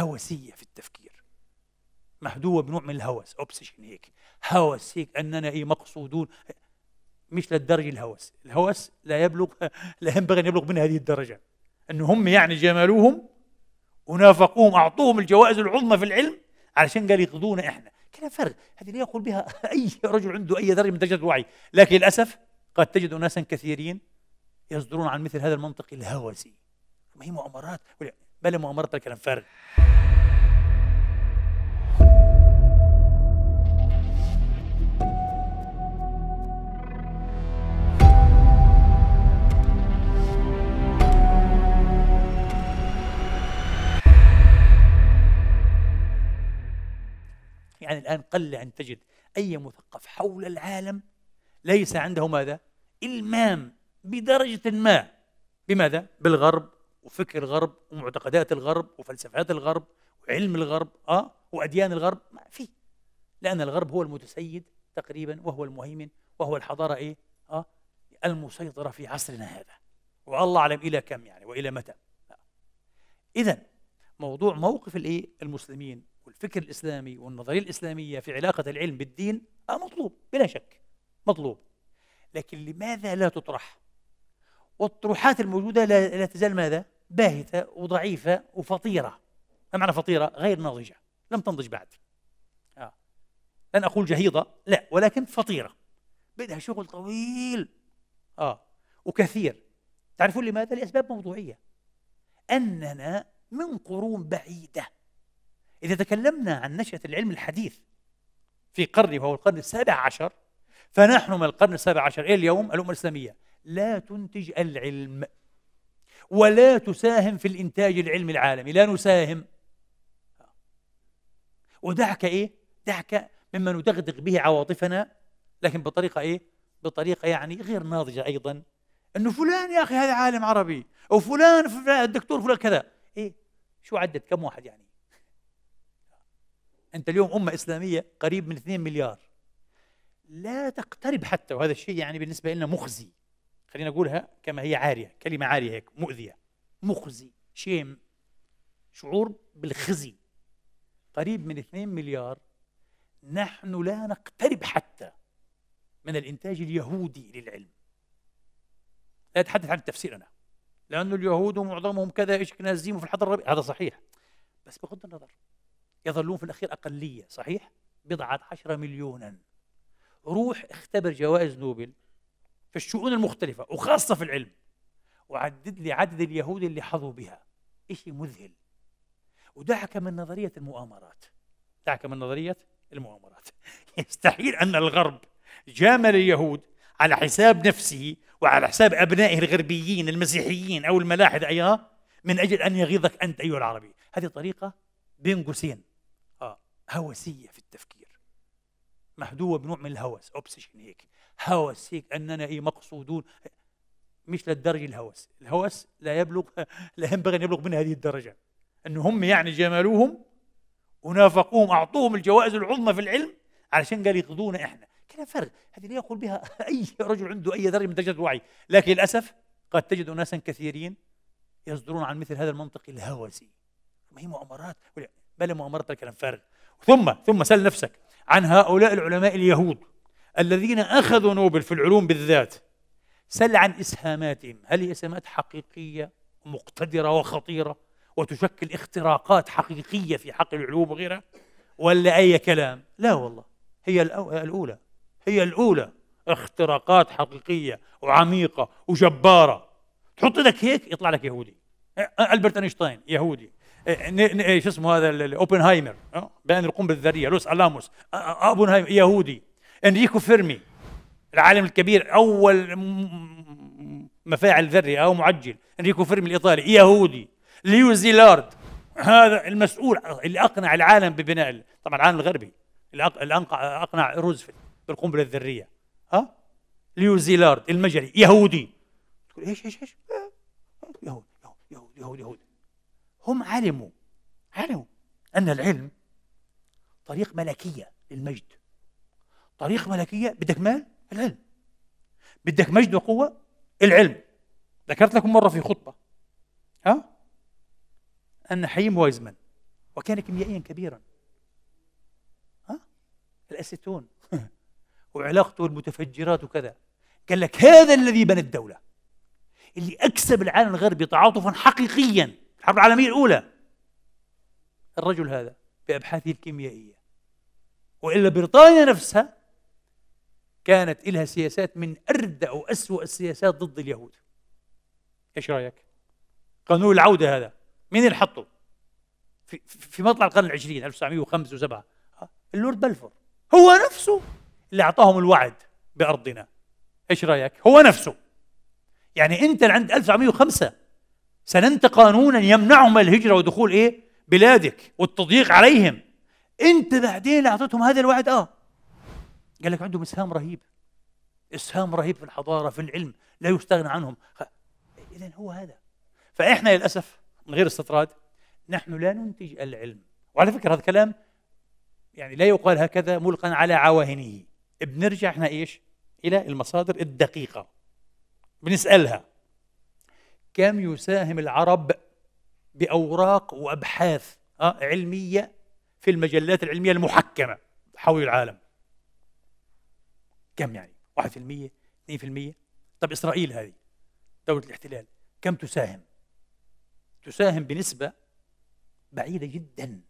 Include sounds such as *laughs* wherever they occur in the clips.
هوسية في التفكير مهدوة بنوع من الهوس اوبسيشن يعني هيك هوس هيك أننا إيه مقصودون مش للدرجة الهوس الهوس لا يبلغ *laughs* لا ينبغي أن يبلغ من هذه الدرجة أن هم يعني جملوهم ونافقوهم أعطوهم الجوائز العظمى في العلم علشان قال يقضونا إحنا كلام فارغ هذه لا يقول بها *laughs* أي رجل عنده أي درجة من درجات الوعي لكن للأسف قد تجد أناسا كثيرين يصدرون عن مثل هذا المنطق الهوسي ما هي مؤامرات بل الكلام فارغ يعني الآن قل أن تجد أي مثقف حول العالم ليس عنده ماذا؟ إلمام بدرجة ما بماذا؟ بالغرب وفكر الغرب ومعتقدات الغرب وفلسفات الغرب وعلم الغرب اه واديان الغرب ما في لان الغرب هو المتسيد تقريبا وهو المهيمن وهو الحضاره ايه اه المسيطره في عصرنا هذا والله اعلم الى كم يعني والى متى اذا موضوع موقف الايه المسلمين والفكر الاسلامي والنظريه الاسلاميه في علاقه العلم بالدين آه مطلوب بلا شك مطلوب لكن لماذا لا تطرح والطروحات الموجودة لا تزال ماذا؟ باهتة وضعيفة وفطيرة ما معنى فطيرة؟ غير ناضجة لم تنضج بعد آه. لن أقول جهيضة لا ولكن فطيرة بدها شغل طويل آه وكثير تعرفون لماذا؟ لأسباب موضوعية أننا من قرون بعيدة إذا تكلمنا عن نشأة العلم الحديث في قرن وهو القرن السابع عشر فنحن من القرن السابع عشر إلى اليوم الأمة الإسلامية لا تنتج العلم ولا تساهم في الإنتاج العلمي العالمي لا نساهم ودعك إيه؟ دعك مما ندغدغ به عواطفنا لكن بطريقة إيه؟ بطريقة يعني غير ناضجة أيضا أنه فلان يا أخي هذا عالم عربي أو فلان, الدكتور فلان كذا إيه؟ شو عدد كم واحد يعني؟ أنت اليوم أمة إسلامية قريب من 2 مليار لا تقترب حتى وهذا الشيء يعني بالنسبة لنا مخزي خلينا نقولها كما هي عارية كلمة عارية هيك مؤذية مخزي شيم شعور بالخزي قريب من 2 مليار نحن لا نقترب حتى من الإنتاج اليهودي للعلم لا أتحدث عن التفسير أنا لأن اليهود معظمهم كذا إشكنازيم في الحضر الربيع هذا صحيح بس بغض النظر يظلون في الأخير أقلية صحيح بضعة عشر مليونا روح اختبر جوائز نوبل في الشؤون المختلفة وخاصة في العلم وعدد لي عدد اليهود اللي حظوا بها شيء مذهل ودعك من نظرية المؤامرات دعك من نظرية المؤامرات *laughs* يستحيل أن الغرب جامل اليهود على حساب نفسه وعلى حساب أبنائه الغربيين المسيحيين أو الملاحدة أيها من أجل أن يغيظك أنت أيها العربي هذه طريقة بين قوسين آه هوسية في التفكير محدوه بنوع من الهوس اوبسيشن هيك هوس هيك اننا ايه مقصودون مش للدرجه الهوس الهوس لا يبلغ لا ينبغي ان يبلغ من هذه الدرجه انه هم يعني جملوهم ونافقوهم اعطوهم الجوائز العظمى في العلم علشان قال يقضونا احنا كلام فارغ هذه لا يقول بها اي رجل عنده اي درجه من درجات الوعي لكن للاسف قد تجد اناسا كثيرين يصدرون عن مثل هذا المنطق الهوسي ما هي مؤامرات بلا مؤامرات كلام فارغ ثم ثم سل نفسك عن هؤلاء العلماء اليهود الذين أخذوا نوبل في العلوم بالذات سل عن إسهاماتهم هل هي إسهامات حقيقية مقتدرة وخطيرة وتشكل اختراقات حقيقية في حق العلوم وغيرها ولا أي كلام لا والله هي الأولى هي الأولى اختراقات حقيقية وعميقة وجبارة تحط لك هيك يطلع لك يهودي ألبرت أينشتاين يهودي شو اسمه هذا اوبنهايمر أه؟ بين القنبله الذريه لوس الاموس اوبنهايمر يهودي انريكو فيرمي العالم الكبير اول مفاعل ذري او معجل انريكو فيرمي الايطالي يهودي ليو زيلارد هذا المسؤول اللي اقنع العالم ببناء طبعا العالم الغربي اللي اقنع روزفلت بالقنبله الذريه ها ليو زيلارد المجري يهودي تقول ايش ايش ايش آه، آه، يهودي يهودي يهودي يهودي هم علموا علموا أن العلم طريق ملكية للمجد طريق ملكية بدك مال العلم بدك مجد وقوة العلم ذكرت لكم مرة في خطبة ها أن حيم وايزمان وكان كيميائيا كبيرا ها الأسيتون *laughs* وعلاقته بالمتفجرات وكذا قال لك هذا الذي بنى الدولة اللي أكسب العالم الغربي تعاطفا حقيقيا الحرب العالمية الأولى الرجل هذا بأبحاثه الكيميائية وإلا بريطانيا نفسها كانت لها سياسات من أردع وأسوأ السياسات ضد اليهود إيش رأيك؟ قانون العودة هذا مين اللي حطه؟ في, في مطلع القرن العشرين 1905 و7 اللورد بلفور هو نفسه اللي أعطاهم الوعد بأرضنا إيش رأيك؟ هو نفسه يعني أنت عند 1905 سننت قانونا يمنعهم الهجرة ودخول إيه؟ بلادك والتضييق عليهم أنت بعدين أعطيتهم هذا الوعد آه قال لك عندهم إسهام رهيب إسهام رهيب في الحضارة في العلم لا يستغنى عنهم إذا هو هذا فإحنا للأسف من غير استطراد نحن لا ننتج العلم وعلى فكرة هذا كلام يعني لا يقال هكذا ملقا على عواهنه بنرجع احنا ايش؟ الى المصادر الدقيقه بنسالها كم يساهم العرب بأوراق وأبحاث آه، علمية في المجلات العلمية المحكمة حول العالم كم يعني 1% 2% طب إسرائيل هذه دولة الاحتلال كم تساهم تساهم بنسبة بعيدة جدا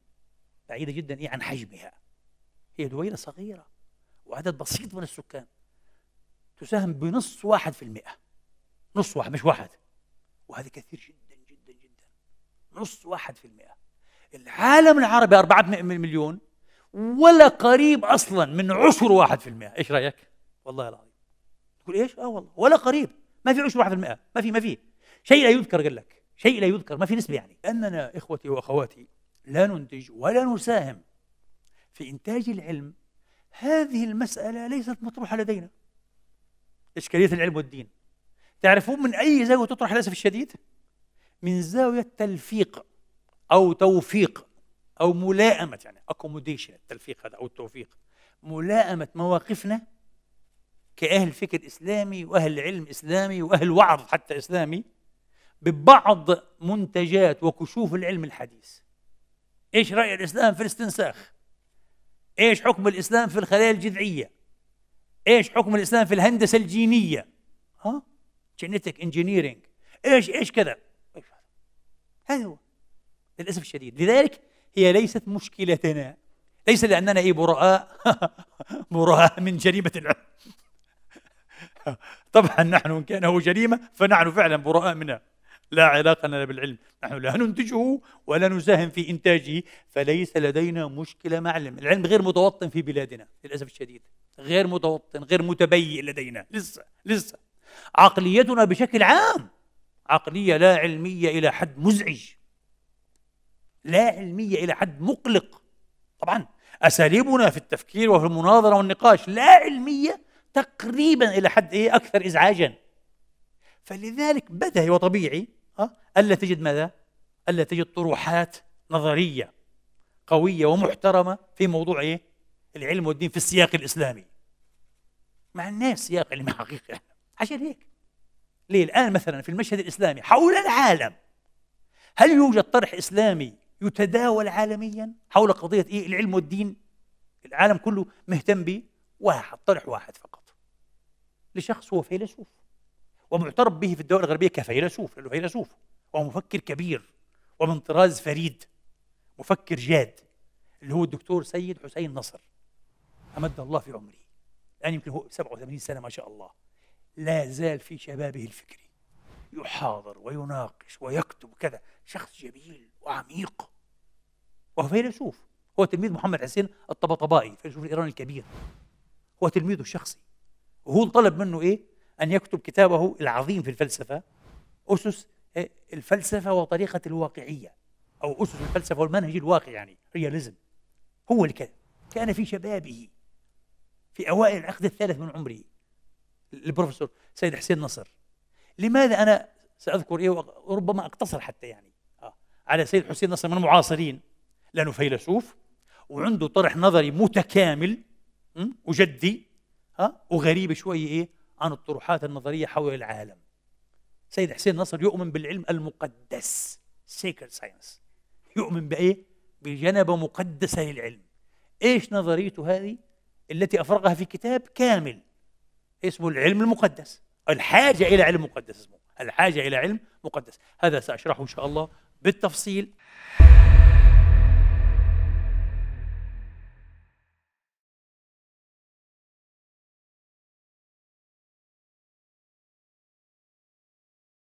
بعيدة جدا إيه عن حجمها هي دويلة صغيرة وعدد بسيط من السكان تساهم بنص واحد في المئة نص واحد مش واحد وهذا كثير جدا جدا جدا نص واحد في المئة العالم العربي 400 مليون ولا قريب أصلا من عشر واحد في المئة إيش رأيك؟ والله العظيم تقول إيش؟ آه والله ولا قريب ما في عشر واحد في المئة ما في ما في شيء لا يذكر قال لك شيء لا يذكر ما في نسبة يعني أننا إخوتي وأخواتي لا ننتج ولا نساهم في إنتاج العلم هذه المسألة ليست مطروحة لدينا إشكالية العلم والدين تعرفون من أي زاوية تطرح للأسف الشديد؟ من زاوية تلفيق أو توفيق أو ملائمة يعني أكوموديشن التلفيق هذا أو التوفيق ملائمة مواقفنا كأهل فكر إسلامي وأهل علم إسلامي وأهل وعظ حتى إسلامي ببعض منتجات وكشوف العلم الحديث ايش رأي الإسلام في الاستنساخ ايش حكم الإسلام في الخلايا الجذعية ايش حكم الإسلام في الهندسة الجينية ها جينيتك انجينيرينج ايش ايش كذا هذا هو للاسف الشديد لذلك هي ليست مشكلتنا ليس لاننا اي براء *laughs* براء من جريمه العلم *laughs* طبعا نحن ان كان هو جريمه فنحن فعلا براء منها لا علاقه لنا بالعلم نحن لا ننتجه ولا نساهم في انتاجه فليس لدينا مشكله مع العلم العلم غير متوطن في بلادنا للاسف الشديد غير متوطن غير متبين لدينا لسه لسه عقليتنا بشكل عام عقلية لا علمية إلى حد مزعج لا علمية إلى حد مقلق طبعا أساليبنا في التفكير وفي المناظرة والنقاش لا علمية تقريبا إلى حد إيه أكثر إزعاجا فلذلك بدهي وطبيعي آه، ألا تجد ماذا؟ ألا تجد طروحات نظرية قوية ومحترمة في موضوع إيه؟ العلم والدين في السياق الإسلامي مع الناس سياق علمي حقيقي عشان هيك ليه الآن مثلا في المشهد الإسلامي حول العالم هل يوجد طرح إسلامي يتداول عالميا حول قضية إيه العلم والدين العالم كله مهتم به واحد طرح واحد فقط لشخص هو فيلسوف ومعترف به في الدول الغربية كفيلسوف لأنه فيلسوف ومفكر كبير ومن طراز فريد مفكر جاد اللي هو الدكتور سيد حسين نصر أمد الله في عمره الآن يمكن هو 87 سنة ما شاء الله لا زال في شبابه الفكري يحاضر ويناقش ويكتب كذا شخص جميل وعميق وهو فيلسوف هو تلميذ محمد حسين الطبطبائي فيلسوف الإيراني الكبير هو تلميذه الشخصي وهو طلب منه إيه أن يكتب كتابه العظيم في الفلسفة أسس آه، الفلسفة وطريقة الواقعية أو أسس الفلسفة والمنهج الواقع يعني رياليزم هو اللي كان في شبابه في أوائل العقد الثالث من عمره البروفيسور سيد حسين نصر لماذا انا ساذكر ايه وربما اقتصر حتى يعني آه على سيد حسين نصر من المعاصرين لانه فيلسوف وعنده طرح نظري متكامل وجدي ها آه، وغريب شوي ايه عن الطروحات النظريه حول العالم سيد حسين نصر يؤمن بالعلم المقدس سيكرد ساينس يؤمن بايه بجنبه مقدسه للعلم ايش نظريته هذه التي افرغها في كتاب كامل اسمه العلم المقدس الحاجة إلى علم مقدس اسمه الحاجة إلى علم مقدس هذا سأشرحه إن شاء الله بالتفصيل